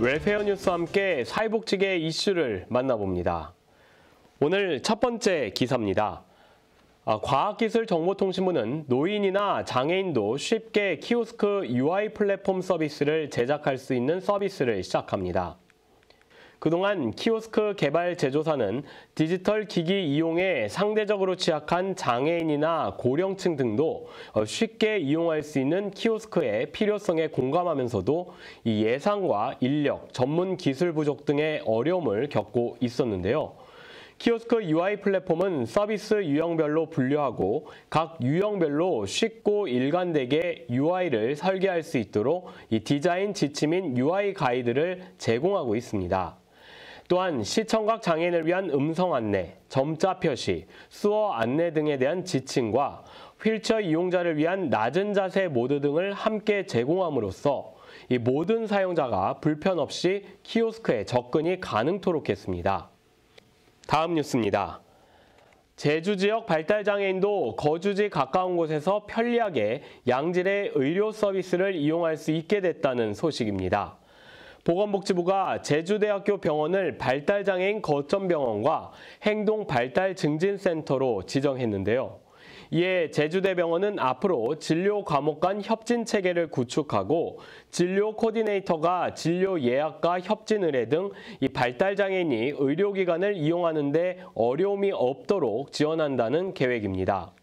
웰페어 뉴스와 함께 사회복지계 이슈를 만나봅니다. 오늘 첫 번째 기사입니다. 아, 과학기술정보통신부는 노인이나 장애인도 쉽게 키오스크 UI 플랫폼 서비스를 제작할 수 있는 서비스를 시작합니다. 그동안 키오스크 개발 제조사는 디지털 기기 이용에 상대적으로 취약한 장애인이나 고령층 등도 어, 쉽게 이용할 수 있는 키오스크의 필요성에 공감하면서도 이예상과 인력, 전문 기술 부족 등의 어려움을 겪고 있었는데요. 키오스크 UI 플랫폼은 서비스 유형별로 분류하고 각 유형별로 쉽고 일관되게 UI를 설계할 수 있도록 이 디자인 지침인 UI 가이드를 제공하고 있습니다. 또한 시청각 장애인을 위한 음성 안내, 점자 표시, 수어 안내 등에 대한 지침과 휠체어 이용자를 위한 낮은 자세 모드 등을 함께 제공함으로써 이 모든 사용자가 불편 없이 키오스크에 접근이 가능토록 했습니다. 다음 뉴스입니다. 제주 지역 발달장애인도 거주지 가까운 곳에서 편리하게 양질의 의료 서비스를 이용할 수 있게 됐다는 소식입니다. 보건복지부가 제주대학교 병원을 발달장애인 거점병원과 행동발달증진센터로 지정했는데요. 이에 제주대병원은 앞으로 진료 과목 간 협진 체계를 구축하고 진료 코디네이터가 진료 예약과 협진 의뢰 등이 발달장애인이 의료기관을 이용하는 데 어려움이 없도록 지원한다는 계획입니다.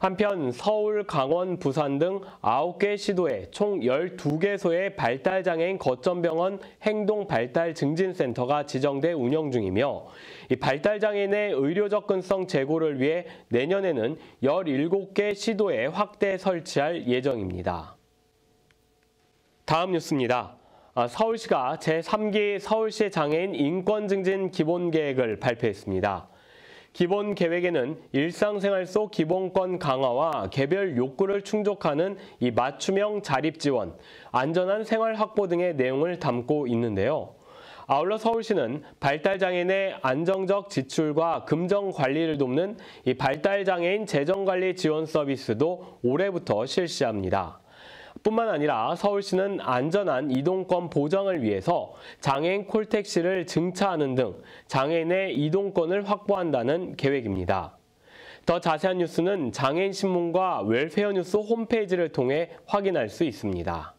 한편 서울, 강원, 부산 등 9개 시도에 총 12개소의 발달장애인 거점병원 행동발달증진센터가 지정돼 운영 중이며 이 발달장애인의 의료 접근성 제고를 위해 내년에는 17개 시도에 확대 설치할 예정입니다. 다음 뉴스입니다. 아, 서울시가 제3기 서울시 장애인 인권증진 기본계획을 발표했습니다. 기본 계획에는 일상생활 속 기본권 강화와 개별 욕구를 충족하는 이 맞춤형 자립 지원, 안전한 생활 확보 등의 내용을 담고 있는데요. 아울러 서울시는 발달장애인의 안정적 지출과 금전 관리를 돕는 이 발달장애인 재정관리 지원 서비스도 올해부터 실시합니다. 뿐만 아니라 서울시는 안전한 이동권 보장을 위해서 장애인 콜택시를 증차하는 등 장애인의 이동권을 확보한다는 계획입니다. 더 자세한 뉴스는 장애인신문과 웰페어뉴스 홈페이지를 통해 확인할 수 있습니다.